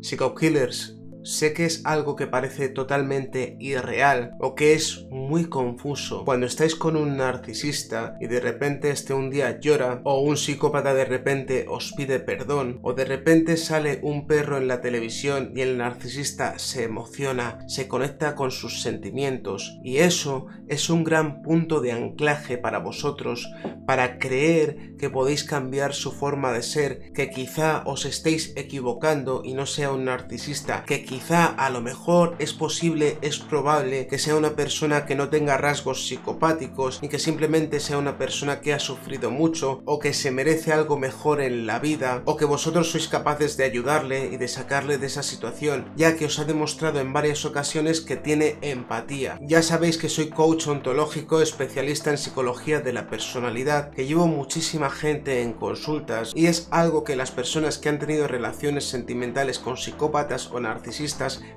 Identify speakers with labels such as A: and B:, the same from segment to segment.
A: Seek killers Sé que es algo que parece totalmente irreal o que es muy confuso. Cuando estáis con un narcisista y de repente este un día llora o un psicópata de repente os pide perdón o de repente sale un perro en la televisión y el narcisista se emociona, se conecta con sus sentimientos y eso es un gran punto de anclaje para vosotros para creer que podéis cambiar su forma de ser, que quizá os estéis equivocando y no sea un narcisista, que quizá a lo mejor es posible, es probable que sea una persona que no tenga rasgos psicopáticos y que simplemente sea una persona que ha sufrido mucho o que se merece algo mejor en la vida o que vosotros sois capaces de ayudarle y de sacarle de esa situación, ya que os ha demostrado en varias ocasiones que tiene empatía. Ya sabéis que soy coach ontológico, especialista en psicología de la personalidad, que llevo muchísima gente en consultas y es algo que las personas que han tenido relaciones sentimentales con psicópatas o narcisistas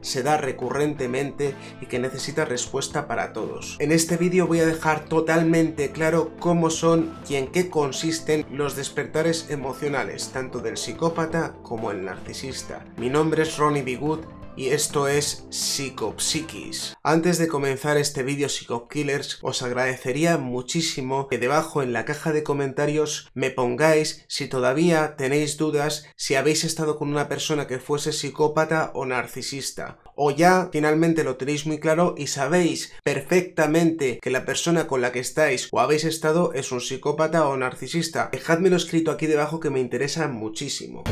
A: se da recurrentemente y que necesita respuesta para todos. En este vídeo voy a dejar totalmente claro cómo son y en qué consisten los despertares emocionales, tanto del psicópata como el narcisista. Mi nombre es Ronnie Bigud y esto es Psicopsiquis. Antes de comenzar este vídeo Psicopkillers, os agradecería muchísimo que debajo en la caja de comentarios me pongáis si todavía tenéis dudas si habéis estado con una persona que fuese psicópata o narcisista. O ya finalmente lo tenéis muy claro y sabéis perfectamente que la persona con la que estáis o habéis estado es un psicópata o narcisista. Dejadmelo escrito aquí debajo que me interesa muchísimo.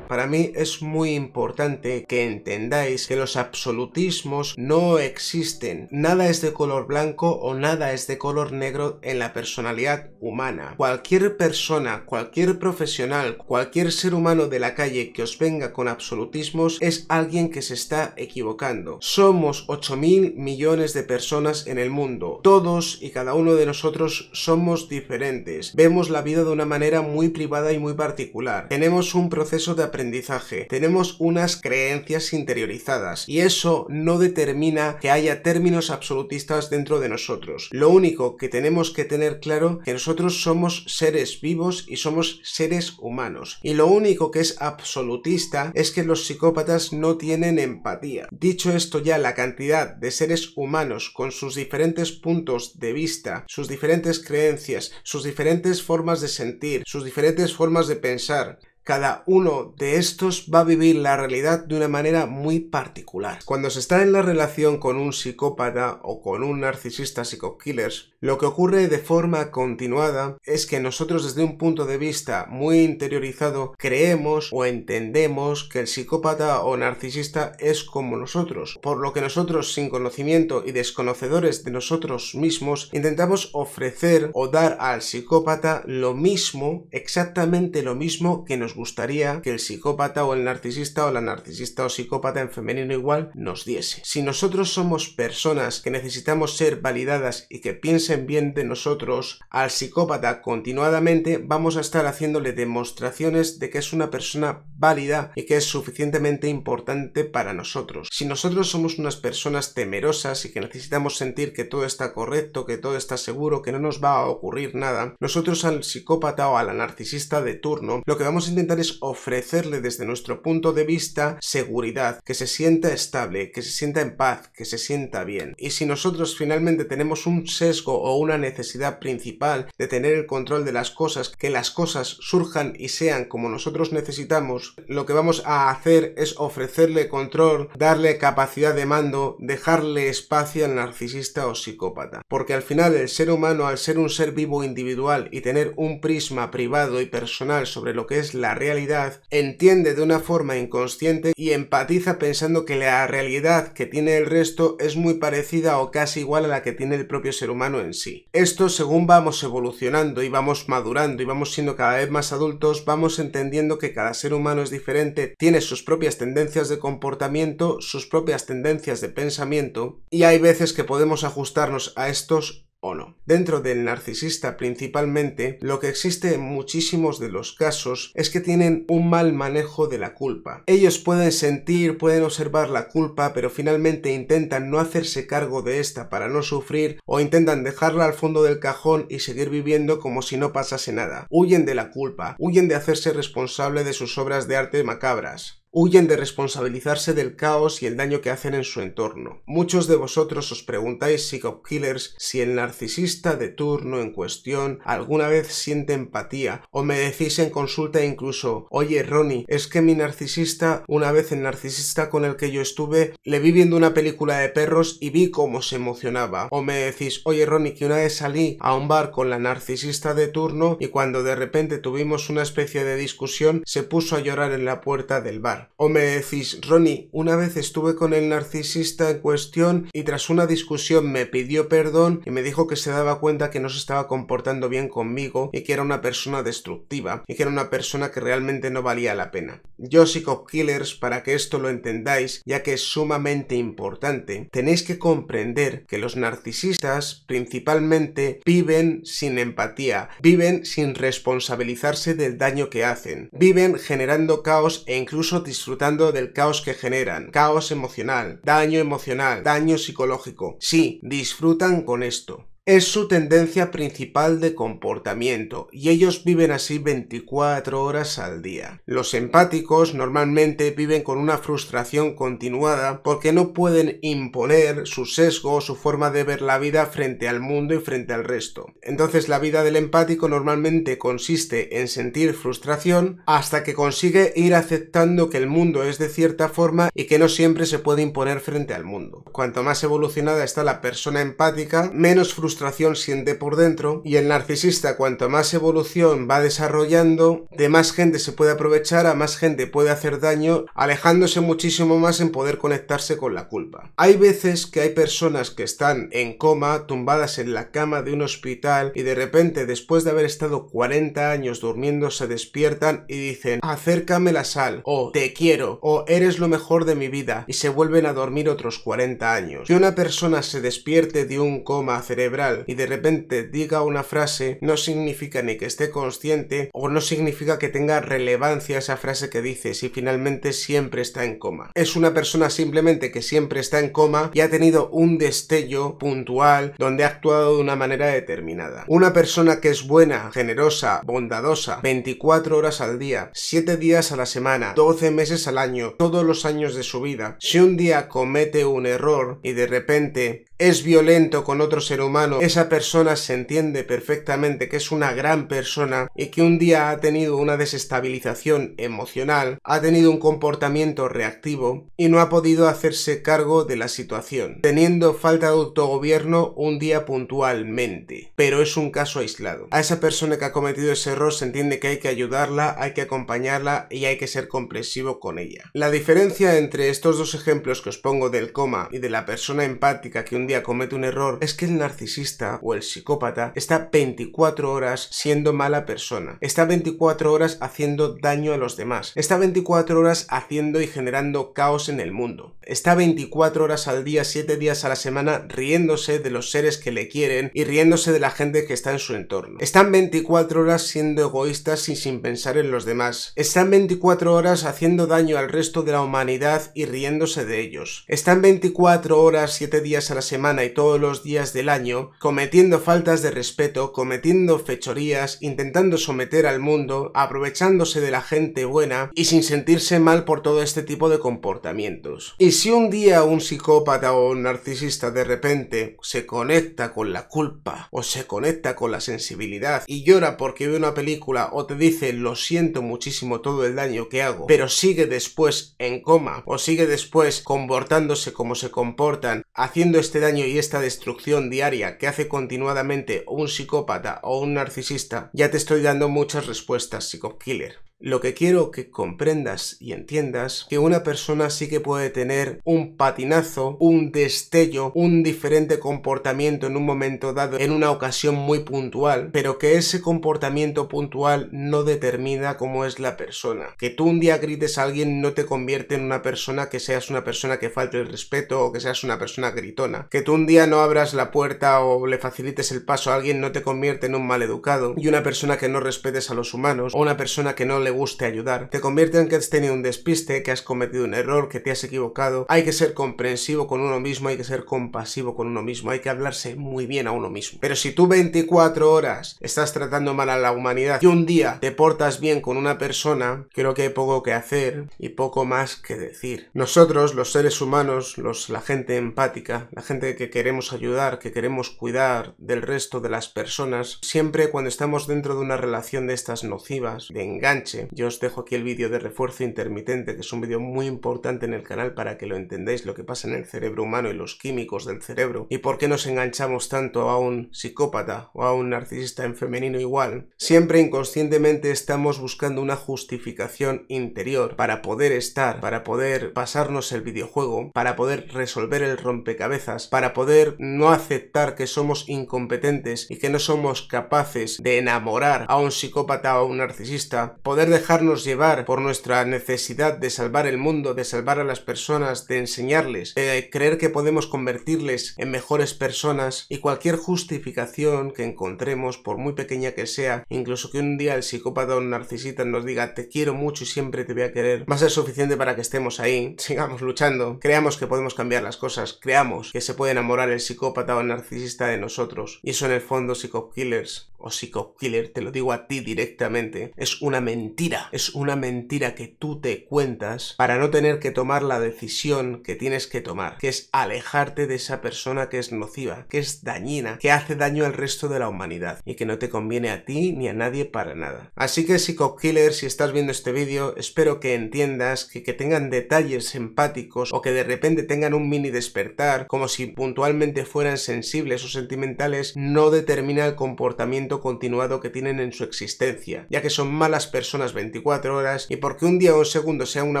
A: Para mí es muy importante que entendáis que los absolutismos no existen. Nada es de color blanco o nada es de color negro en la personalidad humana. Cualquier persona, cualquier profesional, cualquier ser humano de la calle que os venga con absolutismos es alguien que se está equivocando. Somos 8 mil millones de personas en el mundo. Todos y cada uno de nosotros somos diferentes. Vemos la vida de una manera muy privada y muy particular. Tenemos un proceso de aprendizaje aprendizaje, tenemos unas creencias interiorizadas y eso no determina que haya términos absolutistas dentro de nosotros. Lo único que tenemos que tener claro es que nosotros somos seres vivos y somos seres humanos. Y lo único que es absolutista es que los psicópatas no tienen empatía. Dicho esto ya, la cantidad de seres humanos con sus diferentes puntos de vista, sus diferentes creencias, sus diferentes formas de sentir, sus diferentes formas de pensar, cada uno de estos va a vivir la realidad de una manera muy particular. Cuando se está en la relación con un psicópata o con un narcisista psicokiller, lo que ocurre de forma continuada es que nosotros desde un punto de vista muy interiorizado creemos o entendemos que el psicópata o narcisista es como nosotros, por lo que nosotros sin conocimiento y desconocedores de nosotros mismos intentamos ofrecer o dar al psicópata lo mismo, exactamente lo mismo que nos gustaría que el psicópata o el narcisista o la narcisista o psicópata en femenino igual nos diese. Si nosotros somos personas que necesitamos ser validadas y que piensen bien de nosotros, al psicópata continuadamente vamos a estar haciéndole demostraciones de que es una persona válida y que es suficientemente importante para nosotros. Si nosotros somos unas personas temerosas y que necesitamos sentir que todo está correcto, que todo está seguro, que no nos va a ocurrir nada, nosotros al psicópata o a la narcisista de turno lo que vamos a intentar es ofrecerle desde nuestro punto de vista seguridad, que se sienta estable, que se sienta en paz, que se sienta bien. Y si nosotros finalmente tenemos un sesgo o una necesidad principal de tener el control de las cosas, que las cosas surjan y sean como nosotros necesitamos, lo que vamos a hacer es ofrecerle control, darle capacidad de mando, dejarle espacio al narcisista o psicópata. Porque al final el ser humano, al ser un ser vivo individual y tener un prisma privado y personal sobre lo que es la realidad, entiende de una forma inconsciente y empatiza pensando que la realidad que tiene el resto es muy parecida o casi igual a la que tiene el propio ser humano en sí. Esto según vamos evolucionando y vamos madurando y vamos siendo cada vez más adultos, vamos entendiendo que cada ser humano es diferente, tiene sus propias tendencias de comportamiento, sus propias tendencias de pensamiento y hay veces que podemos ajustarnos a estos o no. Dentro del narcisista principalmente, lo que existe en muchísimos de los casos es que tienen un mal manejo de la culpa. Ellos pueden sentir, pueden observar la culpa, pero finalmente intentan no hacerse cargo de esta para no sufrir o intentan dejarla al fondo del cajón y seguir viviendo como si no pasase nada. Huyen de la culpa, huyen de hacerse responsable de sus obras de arte macabras huyen de responsabilizarse del caos y el daño que hacen en su entorno. Muchos de vosotros os preguntáis, si killers, si el narcisista de turno en cuestión alguna vez siente empatía, o me decís en consulta incluso, oye Ronnie, es que mi narcisista, una vez el narcisista con el que yo estuve, le vi viendo una película de perros y vi cómo se emocionaba, o me decís, oye Ronnie, que una vez salí a un bar con la narcisista de turno y cuando de repente tuvimos una especie de discusión, se puso a llorar en la puerta del bar. O me decís, Ronnie, una vez estuve con el narcisista en cuestión y tras una discusión me pidió perdón y me dijo que se daba cuenta que no se estaba comportando bien conmigo y que era una persona destructiva y que era una persona que realmente no valía la pena. Yo, psico-killers, para que esto lo entendáis, ya que es sumamente importante, tenéis que comprender que los narcisistas principalmente viven sin empatía, viven sin responsabilizarse del daño que hacen, viven generando caos e incluso disfrutando del caos que generan, caos emocional, daño emocional, daño psicológico. Sí, disfrutan con esto. Es su tendencia principal de comportamiento y ellos viven así 24 horas al día. Los empáticos normalmente viven con una frustración continuada porque no pueden imponer su sesgo o su forma de ver la vida frente al mundo y frente al resto. Entonces la vida del empático normalmente consiste en sentir frustración hasta que consigue ir aceptando que el mundo es de cierta forma y que no siempre se puede imponer frente al mundo. Cuanto más evolucionada está la persona empática, menos frustración frustración siente por dentro y el narcisista cuanto más evolución va desarrollando, de más gente se puede aprovechar, a más gente puede hacer daño, alejándose muchísimo más en poder conectarse con la culpa. Hay veces que hay personas que están en coma, tumbadas en la cama de un hospital y de repente después de haber estado 40 años durmiendo se despiertan y dicen acércame la sal o te quiero o eres lo mejor de mi vida y se vuelven a dormir otros 40 años. Que una persona se despierte de un coma cerebral y de repente diga una frase no significa ni que esté consciente o no significa que tenga relevancia esa frase que dice si finalmente siempre está en coma. Es una persona simplemente que siempre está en coma y ha tenido un destello puntual donde ha actuado de una manera determinada. Una persona que es buena, generosa, bondadosa, 24 horas al día, 7 días a la semana, 12 meses al año, todos los años de su vida, si un día comete un error y de repente es violento con otro ser humano, esa persona se entiende perfectamente que es una gran persona y que un día ha tenido una desestabilización emocional, ha tenido un comportamiento reactivo y no ha podido hacerse cargo de la situación, teniendo falta de autogobierno un día puntualmente, pero es un caso aislado. A esa persona que ha cometido ese error se entiende que hay que ayudarla, hay que acompañarla y hay que ser comprensivo con ella. La diferencia entre estos dos ejemplos que os pongo del coma y de la persona empática que un comete un error es que el narcisista o el psicópata está 24 horas siendo mala persona, está 24 horas haciendo daño a los demás, está 24 horas haciendo y generando caos en el mundo, está 24 horas al día, 7 días a la semana riéndose de los seres que le quieren y riéndose de la gente que está en su entorno. Están 24 horas siendo egoístas y sin pensar en los demás. Están 24 horas haciendo daño al resto de la humanidad y riéndose de ellos. Están 24 horas, 7 días a la semana y todos los días del año, cometiendo faltas de respeto, cometiendo fechorías, intentando someter al mundo, aprovechándose de la gente buena y sin sentirse mal por todo este tipo de comportamientos. Y si un día un psicópata o un narcisista de repente se conecta con la culpa o se conecta con la sensibilidad y llora porque ve una película o te dice lo siento muchísimo todo el daño que hago, pero sigue después en coma o sigue después comportándose como se comportan, haciendo este daño y esta destrucción diaria que hace continuadamente un psicópata o un narcisista, ya te estoy dando muchas respuestas, psicokiller. Lo que quiero que comprendas y entiendas que una persona sí que puede tener un patinazo, un destello, un diferente comportamiento en un momento dado, en una ocasión muy puntual, pero que ese comportamiento puntual no determina cómo es la persona. Que tú un día grites a alguien no te convierte en una persona que seas una persona que falte el respeto o que seas una persona gritona. Que tú un día no abras la puerta o le facilites el paso a alguien no te convierte en un maleducado y una persona que no respetes a los humanos o una persona que no le guste ayudar, te convierte en que has tenido un despiste, que has cometido un error, que te has equivocado. Hay que ser comprensivo con uno mismo, hay que ser compasivo con uno mismo, hay que hablarse muy bien a uno mismo. Pero si tú 24 horas estás tratando mal a la humanidad y un día te portas bien con una persona, creo que hay poco que hacer y poco más que decir. Nosotros, los seres humanos, los, la gente empática, la gente que queremos ayudar, que queremos cuidar del resto de las personas, siempre cuando estamos dentro de una relación de estas nocivas, de enganche, yo os dejo aquí el vídeo de refuerzo intermitente, que es un vídeo muy importante en el canal para que lo entendáis lo que pasa en el cerebro humano y los químicos del cerebro y por qué nos enganchamos tanto a un psicópata o a un narcisista en femenino igual. Siempre inconscientemente estamos buscando una justificación interior para poder estar, para poder pasarnos el videojuego, para poder resolver el rompecabezas, para poder no aceptar que somos incompetentes y que no somos capaces de enamorar a un psicópata o a un narcisista, poder dejarnos llevar por nuestra necesidad de salvar el mundo, de salvar a las personas, de enseñarles, de creer que podemos convertirles en mejores personas y cualquier justificación que encontremos, por muy pequeña que sea, incluso que un día el psicópata o narcisista nos diga te quiero mucho y siempre te voy a querer, va a ser suficiente para que estemos ahí, sigamos luchando, creamos que podemos cambiar las cosas, creamos que se puede enamorar el psicópata o narcisista de nosotros. Y son en el fondo, psicokillers, o psico-killer, te lo digo a ti directamente, es una mentira. Es una mentira que tú te cuentas para no tener que tomar la decisión que tienes que tomar, que es alejarte de esa persona que es nociva, que es dañina, que hace daño al resto de la humanidad y que no te conviene a ti ni a nadie para nada. Así que psico-killer, si estás viendo este vídeo, espero que entiendas que, que tengan detalles empáticos o que de repente tengan un mini despertar, como si puntualmente fueran sensibles o sentimentales, no determina el comportamiento continuado que tienen en su existencia, ya que son malas personas 24 horas y porque un día o segundo sea una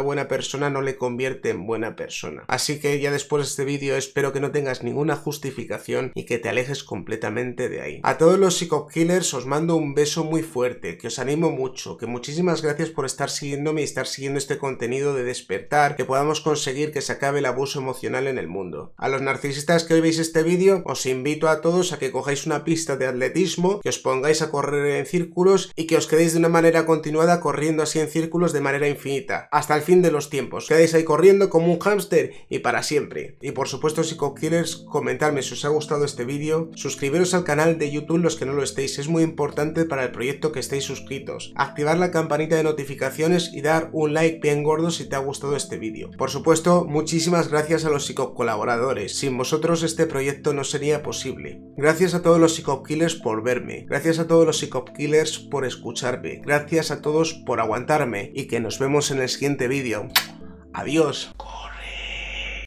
A: buena persona no le convierte en buena persona. Así que ya después de este vídeo espero que no tengas ninguna justificación y que te alejes completamente de ahí. A todos los psico-killers os mando un beso muy fuerte, que os animo mucho, que muchísimas gracias por estar siguiéndome y estar siguiendo este contenido de despertar, que podamos conseguir que se acabe el abuso emocional en el mundo. A los narcisistas que hoy veis este vídeo, os invito a todos a que cojáis una pista de atletismo, que os pongáis a correr en círculos y que os quedéis de una manera continuada corriendo así en círculos de manera infinita, hasta el fin de los tiempos. Quedáis ahí corriendo como un hámster y para siempre. Y por supuesto, psico-killers comentadme si os ha gustado este vídeo, suscribiros al canal de YouTube los que no lo estéis, es muy importante para el proyecto que estéis suscritos, activar la campanita de notificaciones y dar un like bien gordo si te ha gustado este vídeo. Por supuesto, muchísimas gracias a los psico-colaboradores, sin vosotros este proyecto no sería posible. Gracias a todos los Killers por verme, Gracias a todos los Psychop Killers por escucharme. Gracias a todos por aguantarme y que nos vemos en el siguiente vídeo. Adiós.